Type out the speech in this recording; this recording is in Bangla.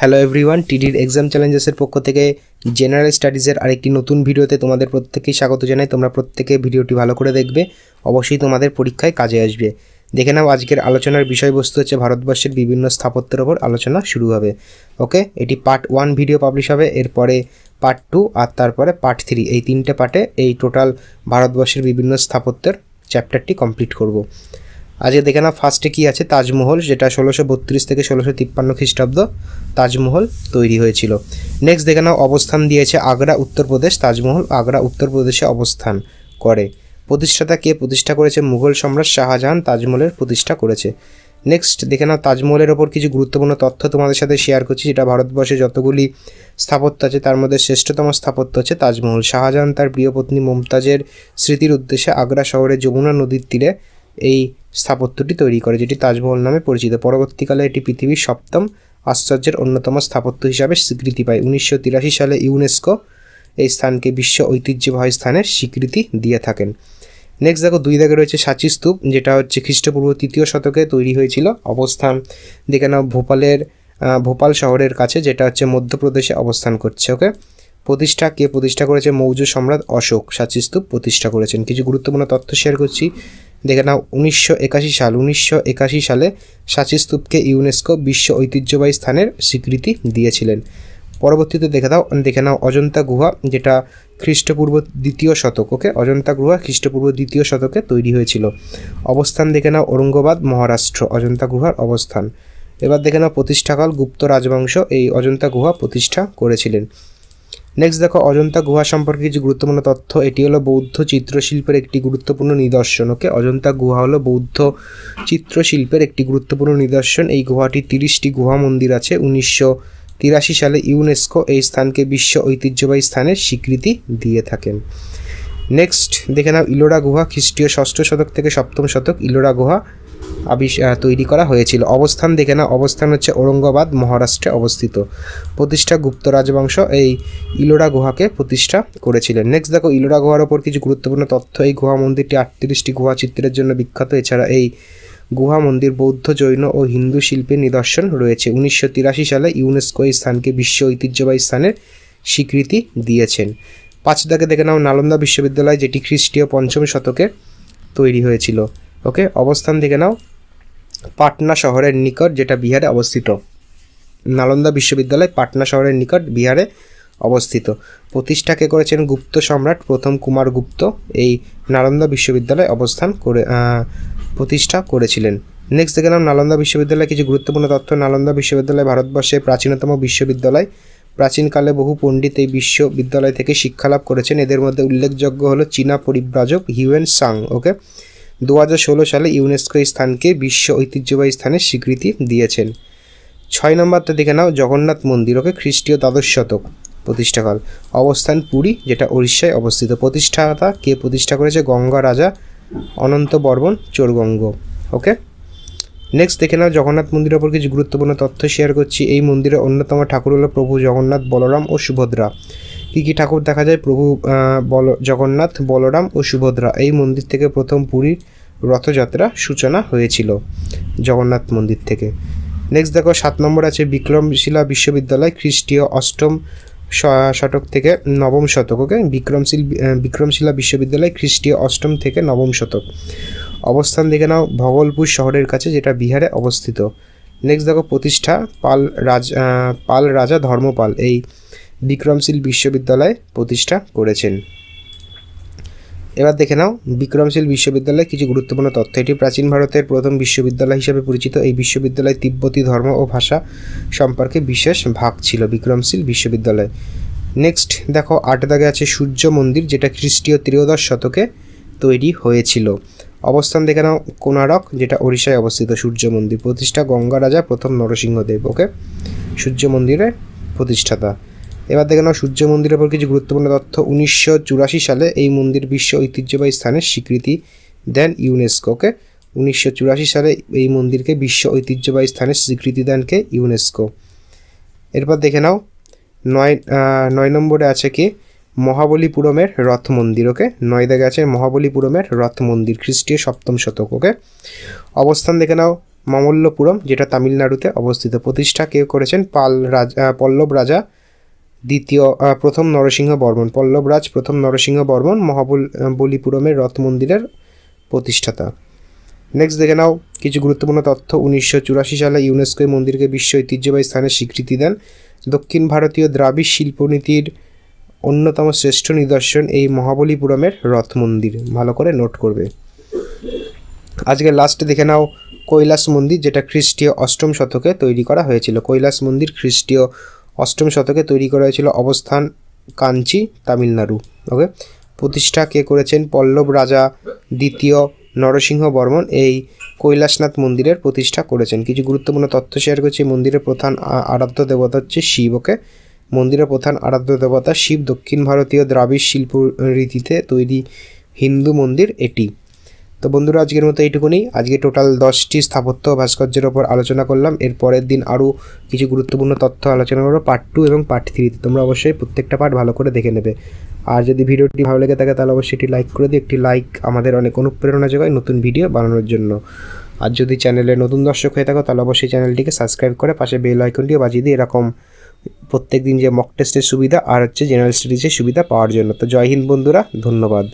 হ্যালো এভরিওয়ান টিডির এক্সাম চ্যালেঞ্জেসের পক্ষ থেকে জেনারেল স্টাডিজের আরেকটি নতুন ভিডিওতে তোমাদের প্রত্যেকেই স্বাগত জানাই তোমরা প্রত্যেকে ভিডিওটি ভালো করে দেখবে অবশ্যই তোমাদের পরীক্ষায় কাজে আসবে দেখে নাও আজকের আলোচনার বিষয়বস্তু হচ্ছে ভারতবর্ষের বিভিন্ন স্থাপত্যের ওপর আলোচনা শুরু হবে ওকে এটি পার্ট ওয়ান ভিডিও পাবলিশ হবে এরপরে পার্ট টু আর তারপরে পার্ট থ্রি এই তিনটে পার্টে এই টোটাল ভারতবর্ষের বিভিন্ন স্থাপত্যের চ্যাপ্টারটি কমপ্লিট করবো আজকে দেখে না ফার্স্টে কী আছে তাজমহল যেটা ষোলোশো বত্রিশ থেকে ষোলোশো তিপ্পান্ন খ্রিস্টাব্দ তাজমহল তৈরি হয়েছিল নেক্সট দেখে নাও অবস্থান দিয়েছে আগ্রা উত্তরপ্রদেশ তাজমহল আগ্রা উত্তরপ্রদেশে অবস্থান করে প্রতিষ্ঠাতা কে প্রতিষ্ঠা করেছে মুঘল সম্রাট শাহজাহান তাজমহলের প্রতিষ্ঠা করেছে নেক্সট দেখে নাও তাজমহলের ওপর কিছু গুরুত্বপূর্ণ তথ্য তোমাদের সাথে শেয়ার করছি যেটা ভারতবর্ষে যতগুলি স্থাপত্য আছে তার মধ্যে শ্রেষ্ঠতম স্থাপত্য হচ্ছে তাজমহল শাহজাহান তার প্রিয় পত্নী মমতাজের স্মৃতির উদ্দেশ্যে আগ্রা শহরে যমুনা নদীর তীরে এই স্থাপত্যটি তৈরি করে যেটি তাজমহল নামে পরিচিত পরবর্তীকালে এটি পৃথিবীর সপ্তম আশ্চর্যের অন্যতম স্থাপত্য হিসাবে স্বীকৃতি পায় উনিশশো সালে ইউনেস্কো এই স্থানকে বিশ্ব ঐতিহ্যবাহী স্থানের স্বীকৃতি দিয়ে থাকেন নেক্সট দেখো দুই দাগে রয়েছে সাঁচি স্তূপ যেটা হচ্ছে খ্রিস্টপূর্ব তৃতীয় শতকে তৈরি হয়েছিল অবস্থান দেখে নাও ভোপালের ভোপাল শহরের কাছে যেটা হচ্ছে মধ্যপ্রদেশে অবস্থান করছে ওকে প্রতিষ্ঠা কে প্রতিষ্ঠা করেছে মৌর্য সম্রাট অশোক সাঁচি স্তূপ প্রতিষ্ঠা করেছেন কিছু গুরুত্বপূর্ণ তথ্য শেয়ার করছি দেখে নাও উনিশশো সাল উনিশশো সালে সাঁচি স্তূপকে ইউনেস্কো বিশ্ব ঐতিহ্যবাহী স্থানের স্বীকৃতি দিয়েছিলেন পরবর্তীতে দেখে দাও দেখে নাও অজন্তা গুহা যেটা খ্রিস্টপূর্ব দ্বিতীয় শতক ওকে অজন্তা গুহা খ্রিস্টপূর্ব দ্বিতীয় শতকে তৈরি হয়েছিল অবস্থান দেখে নাও ঔরঙ্গাবাদ মহারাষ্ট্র অজন্তা গুহার অবস্থান এবার দেখে নাও প্রতিষ্ঠাকাল গুপ্ত রাজবংশ এই অজন্তা গুহা প্রতিষ্ঠা করেছিলেন নেক্সট দেখো অজন্তা গুহা সম্পর্কে কিছু গুরুত্বপূর্ণ তথ্য এটি হলো বৌদ্ধ চিত্রশিল্পের একটি গুরুত্বপূর্ণ নিদর্শন ওকে অজন্তা গুহা হলো বৌদ্ধ চিত্রশিল্পের একটি গুরুত্বপূর্ণ নিদর্শন এই গুহাটি তিরিশটি গুহা মন্দির আছে উনিশশো তিরাশি সালে ইউনেস্কো এই স্থানকে বিশ্ব ঐতিহ্যবাহী স্থানের স্বীকৃতি দিয়ে থাকেন নেক্সট দেখে নাও ইলোরা গুহা খ্রিস্টীয় ষষ্ঠ শতক থেকে সপ্তম শতক ইলোরা গুহা আবিষ্ তৈরি করা হয়েছিল অবস্থান দেখে না অবস্থান হচ্ছে ঔরঙ্গাবাদ মহারাষ্ট্রে অবস্থিত প্রতিষ্ঠা গুপ্ত রাজবংশ এই ইলোরা গুহাকে প্রতিষ্ঠা করেছিলেন নেক্সট দেখো ইলোরা গুহার ওপর কিছু গুরুত্বপূর্ণ তথ্য এই গুহা মন্দিরটি আটত্রিশটি গুহা চিত্রের জন্য বিখ্যাত এছাড়া এই গুহা মন্দির বৌদ্ধ জৈন ও হিন্দু শিল্পের নিদর্শন রয়েছে উনিশশো সালে ইউনেস্কো এই স্থানকে বিশ্ব ঐতিহ্যবাহী স্থানের স্বীকৃতি দিয়েছেন পাঁচ দাগে দেখে নাও নালন্দা বিশ্ববিদ্যালয় যেটি খ্রিস্টীয় পঞ্চম শতকে তৈরি হয়েছিল ওকে অবস্থান দেখে নাও পাটনা শহরের নিকট যেটা বিহারে অবস্থিত নালন্দা বিশ্ববিদ্যালয় পাটনা শহরের নিকট বিহারে অবস্থিত প্রতিষ্ঠাকে করেছেন গুপ্ত সম্রাট প্রথম কুমার গুপ্ত এই নালন্দা বিশ্ববিদ্যালয়ে অবস্থান করে প্রতিষ্ঠা করেছিলেন নেক্সট দেখে নাম নালন্দা বিশ্ববিদ্যালয়ে কিছু গুরুত্বপূর্ণ তথ্য নালন্দা বিশ্ববিদ্যালয় ভারতবর্ষের প্রাচীনতম বিশ্ববিদ্যালয় প্রাচীনকালে বহু পণ্ডিত এই বিশ্ববিদ্যালয় থেকে শিক্ষালাভ করেছেন এদের মধ্যে উল্লেখযোগ্য হলো চীনা পরিব্রাজক হিউয়েন সাং ওকে দু সালে ইউনেস্কো স্থানকে বিশ্ব ঐতিহ্যবাহী স্থানের স্বীকৃতি দিয়েছেন ছয় নম্বরটা দেখে নাও জগন্নাথ মন্দির ওকে খ্রিস্টীয় দ্বাদশ শতক প্রতিষ্ঠাকাল অবস্থান পুরী যেটা উড়িষ্যায় অবস্থিত প্রতিষ্ঠাতা কে প্রতিষ্ঠা করেছে গঙ্গা রাজা অনন্ত বর্মন চোরগঙ্গ ওকে নেক্সট দেখে নাও জগন্নাথ মন্দিরের ওপর কিছু গুরুত্বপূর্ণ তথ্য শেয়ার করছি এই মন্দিরের অন্যতম ঠাকুর হলো প্রভু জগন্নাথ বলরাম ও সুভদ্রা কী কী ঠাকুর দেখা যায় প্রভু বল জগন্নাথ বলরাম ও সুভদ্রা এই মন্দির থেকে প্রথম পুরীর রথযাত্রা সূচনা হয়েছিল জগন্নাথ মন্দির থেকে নেক্সট দেখো সাত নম্বর আছে বিক্রমশিলা বিশ্ববিদ্যালয় খ্রিস্টীয় অষ্টম শতক থেকে নবম শতক ওকে বিক্রমশীল বিক্রমশিলা বিশ্ববিদ্যালয় খ্রিস্টীয় অষ্টম থেকে নবম শতক অবস্থান দেখে নাও ভগলপুর শহরের কাছে যেটা বিহারে অবস্থিত নেক্সট দেখো প্রতিষ্ঠা পাল রাজ পাল রাজা ধর্মপাল এই বিক্রমশীল বিশ্ববিদ্যালয় প্রতিষ্ঠা করেছেন এবার দেখে নাও বিক্রমশীল বিশ্ববিদ্যালয় কিছু গুরুত্বপূর্ণ তথ্য এটি প্রাচীন ভারতের প্রথম বিশ্ববিদ্যালয় হিসেবে পরিচিত এই বিশ্ববিদ্যালয় তিব্বতী ধর্ম ও ভাষা সম্পর্কে বিশেষ ভাগ ছিল বিক্রমশীল বিশ্ববিদ্যালয় নেক্সট দেখো আট দাগে আছে সূর্য মন্দির যেটা খ্রিস্টীয় ত্রিয়োদশ শতকে তৈরি হয়েছিল অবস্থান দেখে নাও কোনারক যেটা ওড়িশায় অবস্থিত সূর্য মন্দির প্রতিষ্ঠা গঙ্গা রাজা প্রথম নরসিংহদেব ওকে সূর্য মন্দিরের প্রতিষ্ঠাতা এবার দেখে নাও সূর্য মন্দিরের উপর কিছু গুরুত্বপূর্ণ তথ্য উনিশশো সালে এই মন্দির বিশ্ব ঐতিহ্যবাহী স্থানের স্বীকৃতি দেন ইউনেস্কোকে উনিশশো সালে এই মন্দিরকে বিশ্ব ঐতিহ্যবাহী স্থানের স্বীকৃতি দেনকে ইউনেস্কো এরপর দেখে নাও নয় নয় নম্বরে আছে কি মহাবলীপুরমের রথ মন্দির ওকে দেখে আছে মহাবলীপুরমের রথ মন্দির খ্রিস্টীয় সপ্তম শতক ওকে অবস্থান দেখে নাও মামল্লপুরম যেটা তামিলনাড়ুতে অবস্থিত প্রতিষ্ঠা কে করেছেন পাল রাজা পল্লব রাজা দ্বিতীয় প্রথম নরসিংহ বর্মন পল্লবরাজ প্রথম নরসিংহ বর্মন মহাবল বলিপুরমের রথ মন্দিরের প্রতিষ্ঠাতা নেক্সট দেখে নাও কিছু গুরুত্বপূর্ণ তথ্য উনিশশো চুরাশি সালে ইউনেস্কো মন্দিরকে বিশ্ব ঐতিহ্যবাহী স্থানে স্বীকৃতি দেন দক্ষিণ ভারতীয় দ্রাবিড় শিল্পনীতির অন্যতম শ্রেষ্ঠ নিদর্শন এই মহাবলীপুরমের রথ মন্দির ভালো করে নোট করবে আজকে লাস্ট দেখে নাও কৈলাস মন্দির যেটা খ্রিস্টীয় অষ্টম শতকে তৈরি করা হয়েছিল কৈলাস মন্দির খ্রিস্টীয় অষ্টম শতকে তৈরি করা হয়েছিল অবস্থান কাঞ্চি তামিলনাড়ু ওকে প্রতিষ্ঠা কে করেছেন পল্লব রাজা দ্বিতীয় নরসিংহ বর্মন এই কৈলাসনাথ মন্দিরের প্রতিষ্ঠা করেছেন কিছু গুরুত্বপূর্ণ তথ্য শেয়ার করছি মন্দিরের প্রধান আরাধ্য দেবতা হচ্ছে শিব ওকে মন্দিরের প্রধান আরাধ্য দেবতা শিব দক্ষিণ ভারতীয় দ্রাবিড় শিল্প রীতিতে তৈরি হিন্দু মন্দির এটি তো বন্ধুরা আজকের মতো এইটুকুনি আজকে টোটাল দশটি স্থাপত্য ভাস্কর্যের ওপর আলোচনা করলাম এর পরের দিন আরও কিছু গুরুত্বপূর্ণ তথ্য আলোচনা করবো পার্ট টু এবং পার্ট থ্রিতে তোমরা অবশ্যই প্রত্যেকটা পার্ট ভালো করে দেখে নেবে আর যদি ভিডিওটি ভালো লেগে থাকে তাহলে অবশ্যই এটি লাইক করে দিই একটি লাইক আমাদের অনেক অনুপ্রেরণা যোগায় নতুন ভিডিও বানানোর জন্য আর যদি চ্যানেলে নতুন দর্শক হয়ে থাকো তাহলে অবশ্যই চ্যানেলটিকে সাবস্ক্রাইব করে পাশে বেল আইকনটিও বাজিয়ে দিই এরকম প্রত্যেক দিন যে মক টেস্টের সুবিধা আর হচ্ছে জেনারেল স্টাডিজের সুবিধা পাওয়ার জন্য তো জয় হিন্দ বন্ধুরা ধন্যবাদ